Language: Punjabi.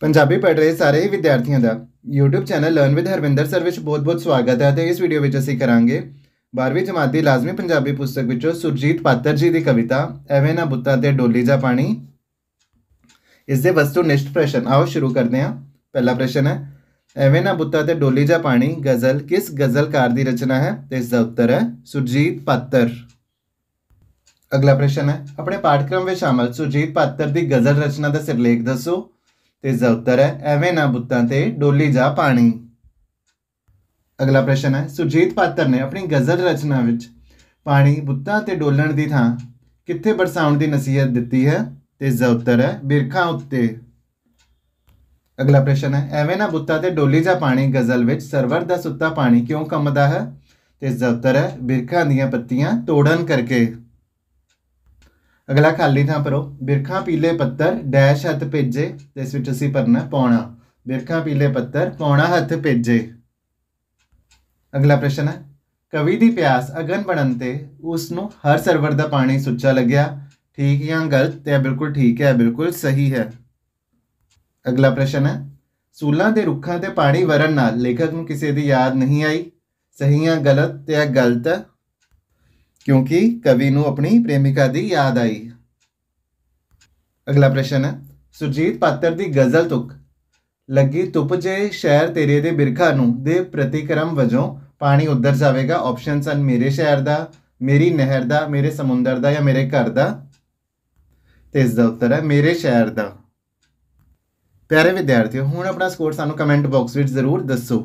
ਪੰਜਾਬੀ ਪੜ੍ਹ ਰਹੇ ਸਾਰੇ ਵਿਦਿਆਰਥੀਆਂ ਦਾ YouTube channel learn with Harvinder sir ਵਿੱਚ ਬਹੁਤ-ਬਹੁਤ ਸਵਾਗਤ ਹੈ ਤੇ ਇਸ ਵੀਡੀਓ ਵਿੱਚ ਅਸੀਂ ਕਰਾਂਗੇ 12ਵੀਂ ਜਮਾਤ ਦੀ ਲਾਜ਼ਮੀ ਪੰਜਾਬੀ ਪੁਸਤਕ ਵਿੱਚੋਂ ਸੁਰਜੀਤ ਪਾਤਰ ਜੀ ਦੀ ਕਵਿਤਾ ਐਵੇਂ ਨਾ ਬੁੱਤਾਂ ਤੇ ਡੋਲੀ ਜਾ ਪਾਣੀ ਇਸ ਦੇ ਨਿਸ਼ਟ ਪ੍ਰਸ਼ਨ ਆਓ ਸ਼ੁਰੂ ਕਰਦੇ ਹਾਂ ਪਹਿਲਾ ਪ੍ਰਸ਼ਨ ਹੈ ਐਵੇਂ ਨਾ ਬੁੱਤਾਂ ਤੇ ਡੋਲੀ ਜਾ ਪਾਣੀ ਗਜ਼ਲ ਕਿਸ ਗਜ਼ਲਕਾਰ ਦੀ ਰਚਨਾ ਹੈ ਤੇ ਇਸ ਦਾ ਉੱਤਰ ਹੈ ਸੁਰਜੀਤ ਪਾਤਰ ਅਗਲਾ ਪ੍ਰਸ਼ਨ ਹੈ ਆਪਣੇ ਪਾਠਕ੍ਰਮ ਵਿੱਚ ਸ਼ਾਮਲ ਸੁਰਜੀਤ ਪਾਤਰ ਦੀ ਗਜ਼ਲ ਰਚਨਾ ਦਾ ਸਿਰਲੇਖ ਦੱਸੋ ਤੇ ਉੱਤਰ ਹੈ ਐਵੇਂ ਨਾ ਬੁੱਤਾਂ ਤੇ ਡੋਲੀ ਜਾ ਪਾਣੀ ਅਗਲਾ ਪ੍ਰਸ਼ਨ ਹੈ ਸੁਜੀਤ ਪਾਤਰ ਨੇ ਆਪਣੀ ਗਜ਼ਲ ਰਚਨਾ ਵਿੱਚ ਪਾਣੀ ਬੁੱਤਾਂ ਤੇ ਡੋਲਣ ਦੀ ਥਾਂ ਕਿੱਥੇ ਬਰਸਾਉਣ ਦੀ ਨਸੀਹਤ ਦਿੱਤੀ ਹੈ ਤੇ ਉੱਤਰ ਹੈ ਬਿਰਖਾਂ ਉੱਤੇ ਅਗਲਾ ਪ੍ਰਸ਼ਨ ਹੈ ਐਵੇਂ ਨਾ ਬੁੱਤਾਂ ਤੇ ਡੋਲੀ ਜਾ ਪਾਣੀ ਗਜ਼ਲ ਵਿੱਚ ਸਰਵਰ ਦਾ ਸੁੱਤਾ ਪਾਣੀ ਕਿਉਂ ਕੰਮਦਾ ਹੈ ਤੇ ਉੱਤਰ ਹੈ ਬਿਰਖਾਂ ਦੀਆਂ ਪੱਤੀਆਂ ਤੋੜਨ ਕਰਕੇ ਅਗਲਾ ਖਾਲੀ ਥਾਂ ਭਰੋ ਬਿਰਖਾਂ ਪੀਲੇ ਪੱਤਰ ਡੈਸ਼ ਹੱਥ ਭੇਜੇ ਤੇ ਇਸ ਵਿੱਚ ਅਸੀਂ ਭਰਨਾ ਪਾਉਣਾ ਬਿਰਖਾਂ ਪੀਲੇ ਪੱਤਰ ਪਾਉਣਾ ਹੱਥ ਭੇਜੇ ਅਗਲਾ ਪ੍ਰਸ਼ਨ ਹੈ ਕਵੀ ਦੀ ਪਿਆਸ ਅਗਨ ਬਣਨ ਤੇ ਉਸ ਨੂੰ ਹਰ ਸਰਵਰ ਦਾ ਪਾਣੀ ਸੁੱਚਾ ਲੱਗਿਆ ਠੀਕ ਜਾਂ ਗਲਤ ਤੇ ਬਿਲਕੁਲ ਠੀਕ ਹੈ ਬਿਲਕੁਲ ਸਹੀ ਹੈ ਅਗਲਾ ਪ੍ਰਸ਼ਨ ਹੈ ਸੂਲਾਂ ਦੇ ਰੁੱਖਾਂ ਤੇ ਪਾਣੀ ਵਰਨ ਨਾਲ ਲੇਖਕ ਨੂੰ ਕਿਸੇ ਦੀ ਯਾਦ ਨਹੀਂ ਆਈ ਸਹੀ ਜਾਂ ਗਲਤ ਤੇ ਗਲਤ ਕਿਉਂਕਿ ਕਵੀ ਨੂੰ ਆਪਣੀ ਪ੍ਰੇਮਿਕਾ ਦੀ ਯਾਦ ਆਈ ਅਗਲਾ ਪ੍ਰਸ਼ਨ ਹੈ ਸੁਰਜੀਤ ਪਾਤਰ ਦੀ ਗਜ਼ਲ ਤੁਕ ਲੱਗੀ ਤੁਪ ਜੇ ਸ਼ਹਿਰ ਤੇਰੇ ਦੇ ਬਿਰਖਾ ਨੂੰ ਦੇ ਪ੍ਰਤੀਕਰਮ ਵਜੋਂ ਪਾਣੀ ਉੱਧਰ ਜਾਵੇਗਾ ਆਪਸ਼ਨਸ ਹਨ ਮੇਰੇ ਸ਼ਹਿਰ ਦਾ ਮੇਰੀ ਨਹਿਰ ਦਾ ਮੇਰੇ ਸਮੁੰਦਰ ਦਾ ਜਾਂ ਮੇਰੇ ਘਰ ਦਾ ਤੇ ਇਸ ਦਾ ਉੱਤਰ ਹੈ ਮੇਰੇ ਸ਼ਹਿਰ ਦਾ ਪਿਆਰੇ ਵਿਦਿਆਰਥੀਓ ਹੁਣ ਆਪਣਾ ਸਕੋਰ ਸਾਨੂੰ ਕਮੈਂਟ ਬਾਕਸ ਵਿੱਚ ਜ਼ਰੂਰ ਦੱਸੋ